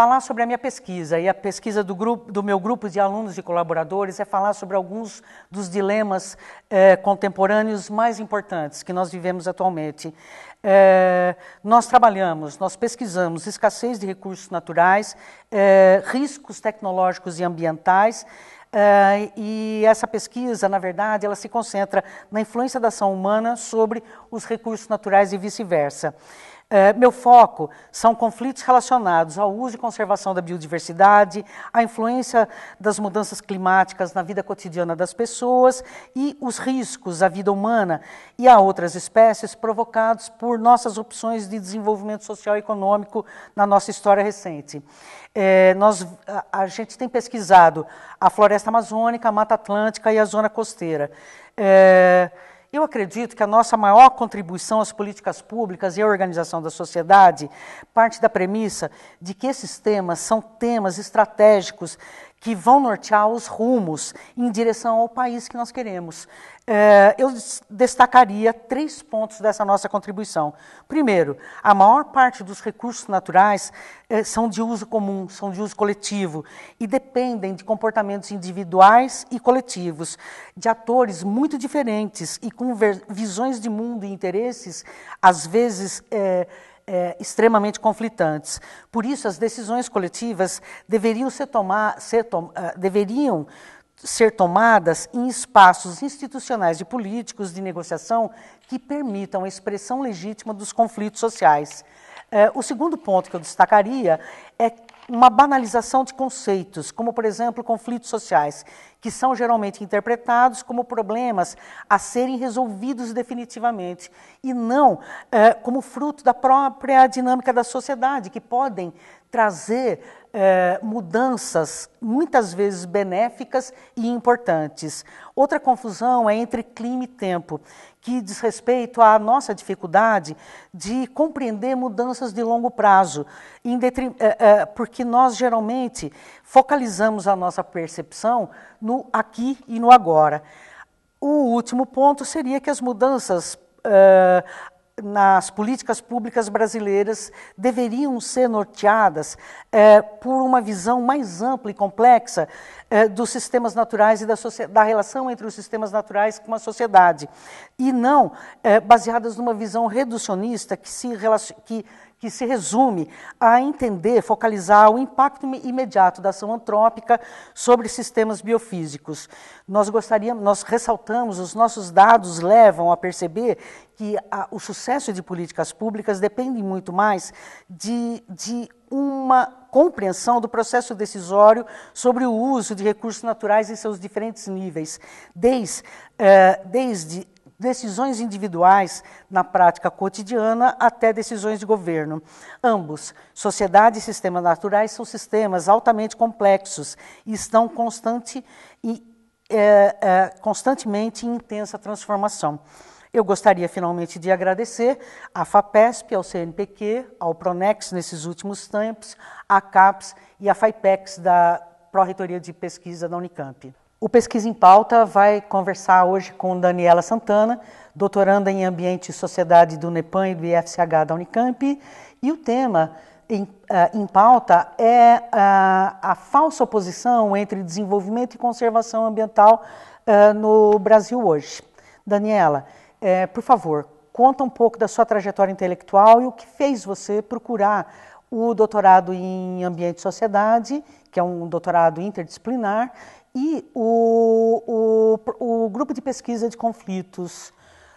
falar sobre a minha pesquisa e a pesquisa do, grupo, do meu grupo de alunos e colaboradores é falar sobre alguns dos dilemas eh, contemporâneos mais importantes que nós vivemos atualmente. Eh, nós trabalhamos, nós pesquisamos escassez de recursos naturais, eh, riscos tecnológicos e ambientais, Uh, e essa pesquisa, na verdade, ela se concentra na influência da ação humana sobre os recursos naturais e vice-versa. É, meu foco são conflitos relacionados ao uso e conservação da biodiversidade, à influência das mudanças climáticas na vida cotidiana das pessoas e os riscos à vida humana e a outras espécies provocados por nossas opções de desenvolvimento social e econômico na nossa história recente. É, nós, a, a, gente tem pesquisado a floresta amazônica, a Mata Atlântica e a zona costeira. É, eu acredito que a nossa maior contribuição às políticas públicas e à organização da sociedade parte da premissa de que esses temas são temas estratégicos que vão nortear os rumos em direção ao país que nós queremos. É, eu destacaria três pontos dessa nossa contribuição. Primeiro, a maior parte dos recursos naturais é, são de uso comum, são de uso coletivo e dependem de comportamentos individuais e coletivos, de atores muito diferentes e com visões de mundo e interesses, às vezes. É, é, extremamente conflitantes. Por isso, as decisões coletivas deveriam ser, tomar, ser uh, deveriam ser tomadas em espaços institucionais e políticos de negociação que permitam a expressão legítima dos conflitos sociais. É, o segundo ponto que eu destacaria é uma banalização de conceitos, como, por exemplo, conflitos sociais, que são geralmente interpretados como problemas a serem resolvidos definitivamente e não é, como fruto da própria dinâmica da sociedade, que podem trazer é, mudanças muitas vezes benéficas e importantes. Outra confusão é entre clima e tempo, que diz respeito à nossa dificuldade de compreender mudanças de longo prazo, é, é, porque nós geralmente focalizamos a nossa percepção no aqui e no agora. O último ponto seria que as mudanças é, nas políticas públicas brasileiras deveriam ser norteadas eh, por uma visão mais ampla e complexa eh, dos sistemas naturais e da, da, relação entre os sistemas naturais com a sociedade, e não eh, baseadas numa visão reducionista que, se, que, que se resume a entender, focalizar o impacto imediato da ação antrópica sobre sistemas biofísicos. Nós gostaríamos, nós ressaltamos, os nossos dados levam a perceber que a, o sucesso de políticas públicas depende muito mais de, de uma compreensão do processo decisório sobre o uso de recursos naturais em seus diferentes níveis, desde, eh, desde decisões individuais na prática cotidiana até decisões de governo. Ambos, sociedade e sistemas naturais, são sistemas altamente complexos e estão constante e, é, é, constantemente em intensa transformação. Eu gostaria finalmente de agradecer à FAPESP, ao CNPq, ao Pronex nesses últimos tempos, à CAPES e à FAIPEX da Pró-Reitoria de Pesquisa da Unicamp. O Pesquisa em Pauta vai conversar hoje com Daniela Santana, doutoranda em Ambiente e Sociedade do NEPAM e do IFCH da Unicamp, e o tema em, uh, em pauta é uh, a falsa oposição entre desenvolvimento e conservação ambiental uh, no Brasil hoje. Daniela, por favor, conta um pouco da sua trajetória intelectual e o que fez você procurar o doutorado em Ambiente e Sociedade, que é um doutorado interdisciplinar, e o, o, o grupo de pesquisa de conflitos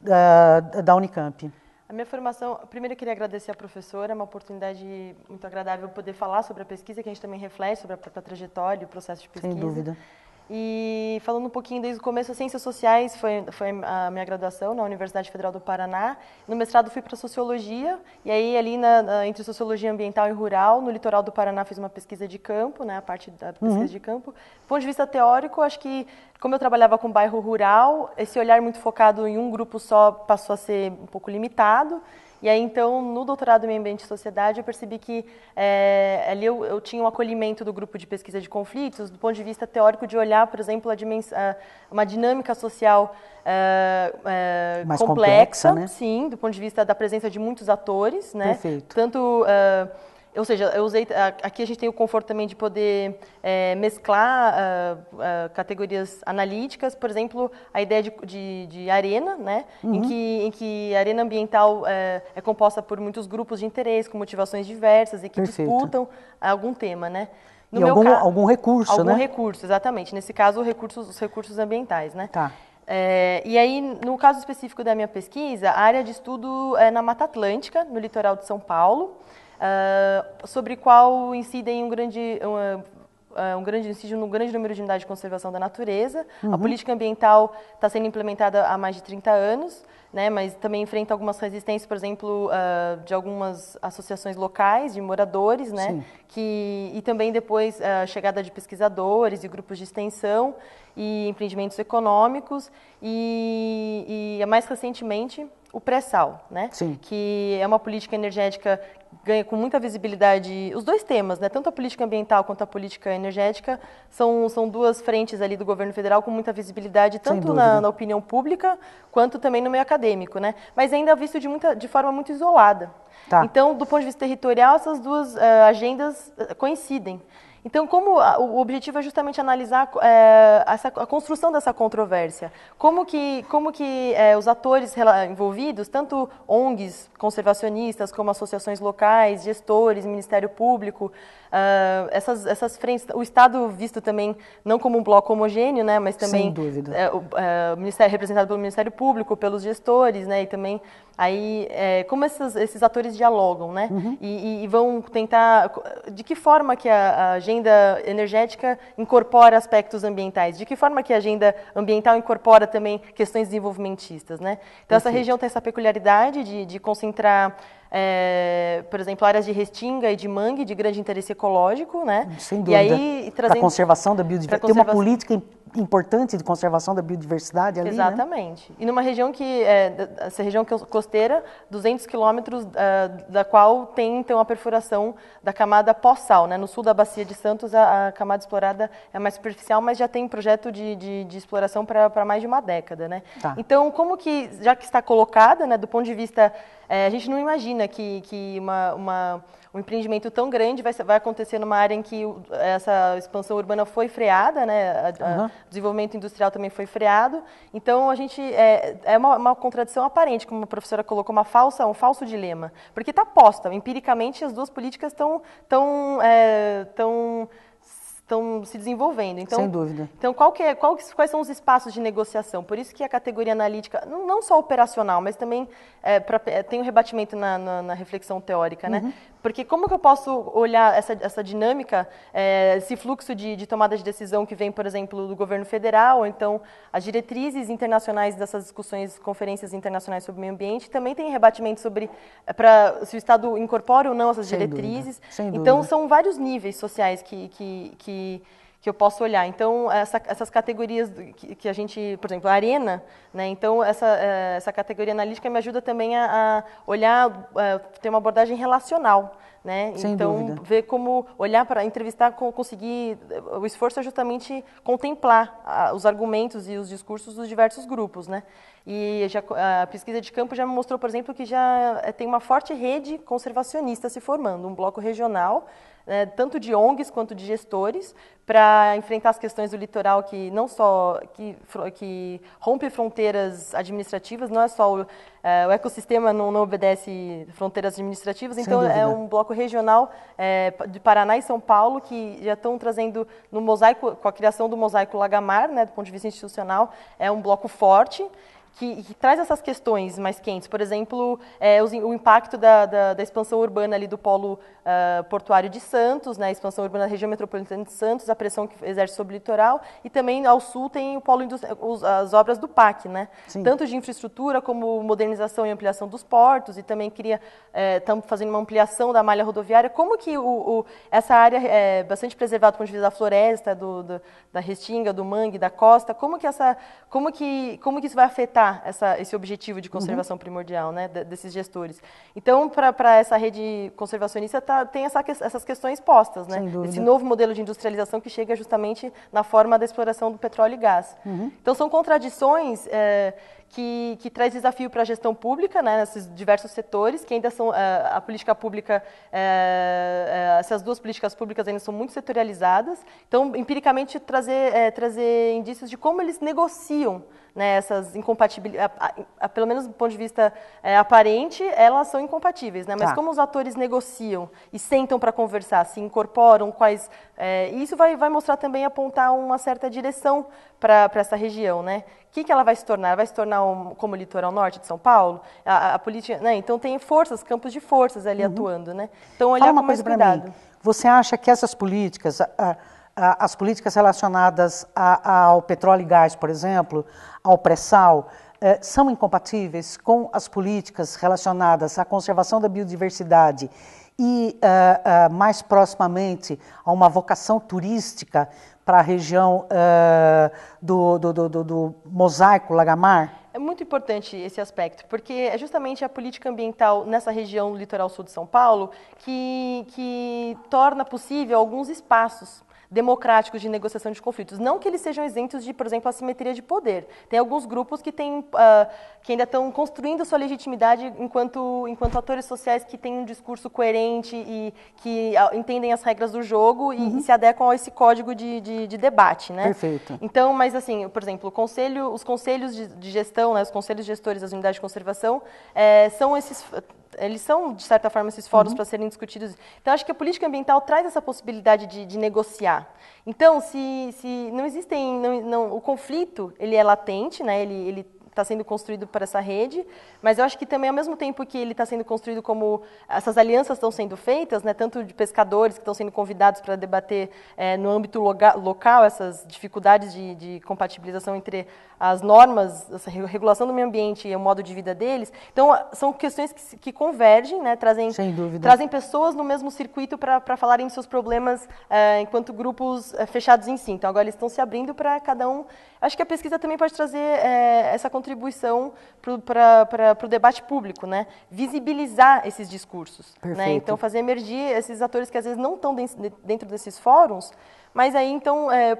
da, eh, da Unicamp. A minha formação, primeiro eu queria agradecer à professora, é uma oportunidade muito agradável poder falar sobre a pesquisa, que a gente também reflete sobre a própria trajetória, o processo de pesquisa. Sem dúvida. E falando um pouquinho desde o começo, Ciências Sociais foi, foi a minha graduação na Universidade Federal do Paraná. No mestrado fui para Sociologia, e aí ali na, na, entre Sociologia Ambiental e Rural, no litoral do Paraná fiz uma pesquisa de campo, né, a parte da uhum. pesquisa uhum. de campo. Do ponto de vista teórico, acho que como eu trabalhava com bairro rural, esse olhar muito focado em um grupo só passou a ser um pouco limitado. E aí, então, no doutorado em Meio Ambiente e Sociedade, eu percebi que é, ali eu, eu, tinha um acolhimento do grupo de pesquisa de conflitos, do ponto de vista teórico, de olhar, por exemplo, a, uma dinâmica social é, é, Mais complexa, complexa né? sim, do ponto de vista da presença de muitos atores, né? Perfeito. Tanto... Ou seja, eu usei, aqui a gente tem o conforto também de poder é, mesclar uh, uh, categorias analíticas, por exemplo, a ideia de, de, de arena, né? Uhum. Em, que, em que a arena ambiental é, é composta por muitos grupos de interesse, com motivações diversas e que Perfeito. disputam algum tema, né? No e algum, caso, algum recurso, algum né? Algum recurso, exatamente. Nesse caso, recursos, os recursos ambientais, né? Tá. É, e aí, no caso específico da minha pesquisa, a área de estudo é na Mata Atlântica, no litoral de São Paulo. Ah, sobre qual incidem um grande, uma, ah, um grande incídio no grande número de unidades de conservação da natureza. Uhum. A política ambiental está sendo implementada há mais de 30 anos, né, mas também enfrenta algumas resistências, por exemplo, uh, de algumas associações locais, de moradores, né, que, e também depois a uh, chegada de pesquisadores e grupos de extensão e empreendimentos econômicos e, e mais recentemente o pré-sal, né? que é uma política energética ganha com muita visibilidade os dois temas, né? Tanto a política ambiental quanto a política energética são, são duas frentes ali do governo federal com muita visibilidade tanto na, na, opinião pública quanto também no meio acadêmico, né? Mas ainda visto de muita de forma muito isolada. Tá. Então, do ponto de vista territorial, essas duas uh, agendas eh, coincidem. Então, como o objetivo é justamente analisar é, essa, a construção dessa controvérsia, como que, como que é, os atores envolvidos, tanto ONGs, conservacionistas, como associações locais, gestores, Ministério Público, uh, essas, essas frentes, o Estado visto também não como um bloco homogêneo, né, mas também Sem dúvida. É, é, ministério, representado pelo Ministério Público, pelos gestores, né, e também aí é, como esses, esses atores dialogam, né, uhum. e, e, vão tentar de que forma que a, a gente agenda energética incorpora aspectos ambientais? De que forma que a agenda ambiental incorpora também questões desenvolvimentistas? Né? Então, essa região tem essa peculiaridade de, de concentrar é, por exemplo, áreas de restinga e de mangue de grande interesse ecológico, né? Sem dúvida. E aí, trazendo... Para a conservação da biodiversidade. Conservação... Tem uma política importante de conservação da biodiversidade ali, né? Exatamente. Né? E numa região que, é, essa região costeira, 200 quilômetros uh, da qual tem então a perfuração da camada pós-sal, né? No sul da Bacia de Santos, a, a, camada explorada é mais superficial, mas já tem projeto de, de, de exploração para mais de uma década, né? Tá. Então, como que, já que está colocada, né, do ponto de vista é, a gente não imagina que, que uma, uma, um empreendimento tão grande vai, vai acontecer numa área em que essa expansão urbana foi freada, né? A, uhum. a, o desenvolvimento industrial também foi freado. Então, a gente é, é uma, uma, contradição aparente, como a professora colocou, uma falsa, um falso dilema. Porque está posta, empiricamente, as duas políticas estão tão, é, tão estão se desenvolvendo. Então, Sem dúvida. Então, qual que é, qual, quais são os espaços de negociação? Por isso que a categoria analítica, não, não só operacional, mas também é, pra, é, tem um rebatimento na, na, na reflexão teórica, né? uhum. né? Porque como que eu posso olhar essa, essa dinâmica, é, esse fluxo de, de tomada de decisão que vem, por exemplo, do governo federal, ou então as diretrizes internacionais dessas discussões, conferências internacionais sobre meio ambiente, também tem rebatimento sobre é, pra, se o Estado incorpora ou não essas Sem diretrizes. Então, dúvida. Sem dúvida. Então, são vários níveis sociais que, que, que que que eu posso olhar. Então, essa, essas categorias que, que, a gente, por exemplo, a arena, né? então essa, é, essa categoria analítica me ajuda também a, a olhar, a é, ter uma abordagem relacional. Né? então, dúvida. ver como olhar para entrevistar, conseguir. É, o esforço é justamente contemplar os argumentos e os discursos dos diversos grupos. Né? E já, a pesquisa de campo já me mostrou, por exemplo, que já tem uma forte rede conservacionista se formando, um bloco regional né, tanto de ONGs quanto de gestores, para enfrentar as questões do litoral que não só que, que rompe fronteiras administrativas, não é só o, é, o ecossistema não, não, obedece fronteiras administrativas, Sem então é dúvida. é um bloco regional é, de Paraná e São Paulo que já estão trazendo no mosaico com a criação do mosaico Lagamar, né, do ponto de vista institucional, é um bloco forte que, que traz essas questões mais quentes. Por exemplo, é, o impacto da, da, da, expansão urbana ali do polo uh, portuário de Santos, né, a expansão urbana da região metropolitana de Santos, a pressão que exerce sobre o litoral, e também ao sul tem o polo os, as obras do PAC, né? Sim. tanto de infraestrutura como modernização e ampliação dos portos, e também queria estamos é, fazendo uma ampliação da malha rodoviária. Como que o, o, essa área é bastante preservada do ponto de vista da floresta, do, do, da restinga, do mangue, da costa, como que, essa, como que, como que isso vai afetar buscar essa, esse objetivo de uhum. conservação uhum. primordial né, desses gestores. Então, para essa rede conservacionista, tá, tem essa, essas questões postas, né? esse novo modelo de industrialização que chega justamente na forma da exploração do petróleo e gás. Uhum. Então, são contradições é, que, que traz desafio para a gestão pública, né, nesses diversos setores, que ainda são a, eh, a política pública, eh, eh, essas duas políticas públicas ainda são muito setorializadas. Então, empiricamente, trazer, trazer indícios de como eles negociam né, essas incompatibilidades, pelo menos do ponto de vista é, aparente, elas são incompatíveis, né? Mas tá. como os atores negociam e sentam para conversar, se incorporam, quais... É, isso vai, vai mostrar também, apontar uma certa direção para essa região, né? que, que ela vai se tornar? Ela vai se tornar um, como o litoral norte de São Paulo? A, a política, né? Então tem forças, campos de forças ali uhum. atuando, né? Então olhar é Fala uma com mais coisa cuidado. Mim. Você acha que essas políticas, a, a, as políticas relacionadas ao petróleo e gás, por exemplo, ao pré-sal, eh, são incompatíveis com as políticas relacionadas à conservação da biodiversidade e uh, uh, mais proximamente a uma vocação turística para a região uh, do, do, do, do, mosaico Lagamar? É muito importante esse aspecto, porque é justamente a política ambiental nessa região do litoral sul de São Paulo que, que torna possível alguns espaços democráticos de negociação de conflitos. Não que eles sejam isentos de, por exemplo, assimetria de poder. Tem alguns grupos que, têm, uh, que ainda estão construindo sua legitimidade enquanto, enquanto atores sociais que têm um discurso coerente e que uh, entendem as regras do jogo e, uhum. e, se adequam a esse código de, de, de debate. Né? Perfeito. Então, mas assim, por exemplo, conselho, os conselhos de, de gestão, né, os conselhos gestores das unidades de conservação, é, são esses eles são, de certa forma, esses fóruns uhum. para serem discutidos. Então, acho que a política ambiental traz essa possibilidade de, de negociar. Então, se, se não existem, não, não, o conflito, ele é latente, né? ele, ele está sendo construído para essa rede, mas eu acho que também, ao mesmo tempo que ele está sendo construído como essas alianças estão sendo feitas, né, tanto de pescadores que estão sendo convidados para debater é, no âmbito local essas dificuldades de, de, compatibilização entre as normas, essa regulação do meio ambiente e o modo de vida deles. Então, são questões que, que convergem, né, trazem, trazem pessoas no mesmo circuito para falarem seus problemas é, enquanto grupos eh, fechados em si. Então, agora eles estão se abrindo para cada um acho que a pesquisa também pode trazer é, essa contribuição para o debate público, né? Visibilizar esses discursos. Né? Perfeito. Né? Então, fazer emergir esses atores que às vezes não estão dentro desses fóruns mas aí, então, é,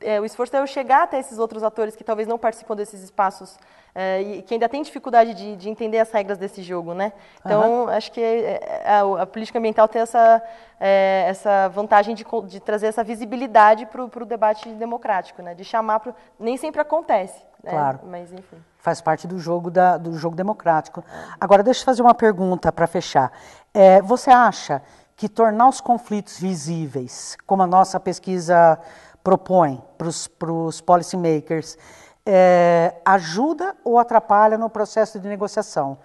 é, é, o esforço é eu chegar até esses outros atores que talvez não participam desses espaços é, e que ainda têm dificuldade de, de, entender as regras desse jogo, né? Então, uhum. acho que é, é, a, a, política ambiental tem essa, é, essa vantagem de, de, trazer essa visibilidade para o debate democrático, né? De chamar para... Nem sempre acontece, né? Claro. Mas, enfim. Faz parte do jogo, da, do jogo democrático. Agora, deixa eu fazer uma pergunta para fechar. É, você acha que tornar os conflitos visíveis, como a nossa pesquisa propõe para os policymakers, é, ajuda ou atrapalha no processo de negociação?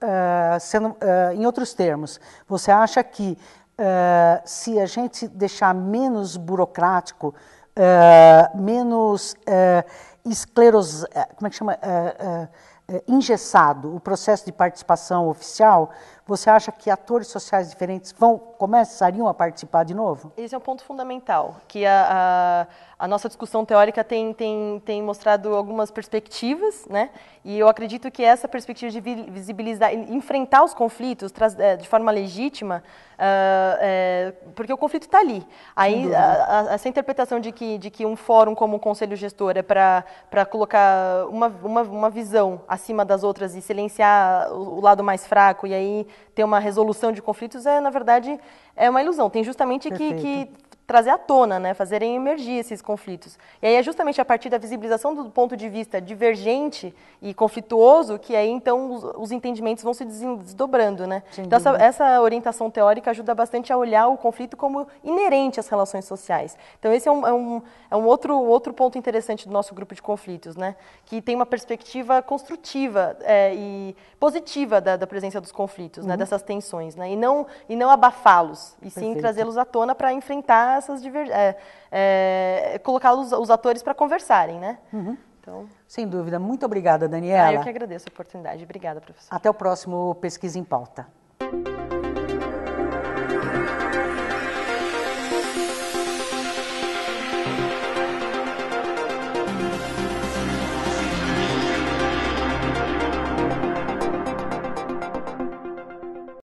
É, sendo, é, em outros termos, você acha que é, se a gente deixar menos burocrático, é, menos é, escleros, como é que chama, engessado o processo de participação oficial, você acha que atores sociais diferentes vão começariam a participar de novo? Esse é um ponto fundamental, que a, a, a nossa discussão teórica tem, tem, tem mostrado algumas perspectivas, né? E eu acredito que essa perspectiva de visibilizar, enfrentar os conflitos é, de forma legítima, uh, porque o conflito está ali. Aí, a, essa interpretação de que, de que um fórum como o Conselho Gestor é para colocar uma, uma, uma visão acima das outras e silenciar o, o lado mais fraco, e aí ter uma resolução de conflitos é, na verdade, é uma ilusão. Tem justamente que, que trazer à tona, né, fazerem emergir esses conflitos. E aí é justamente a partir da visibilização do ponto de vista divergente e conflituoso que aí então os, os entendimentos vão se desdobrando, né? então essa, essa, orientação teórica ajuda bastante a olhar o conflito como inerente às relações sociais. Então esse é um, é um, é um outro, outro ponto interessante do nosso grupo de conflitos, né? Que tem uma perspectiva construtiva é, e positiva da, da, presença dos conflitos, né? uhum. né? Dessas tensões, né? E não, e não abafá-los, e sim trazê-los à tona para enfrentar colocar essas é, é, colocar os, os atores para conversarem, né? Uhum. Então... Sem dúvida. Muito obrigada, Daniela. Ah, eu que agradeço a oportunidade. Obrigada, professor. Até o próximo Pesquisa em Pauta.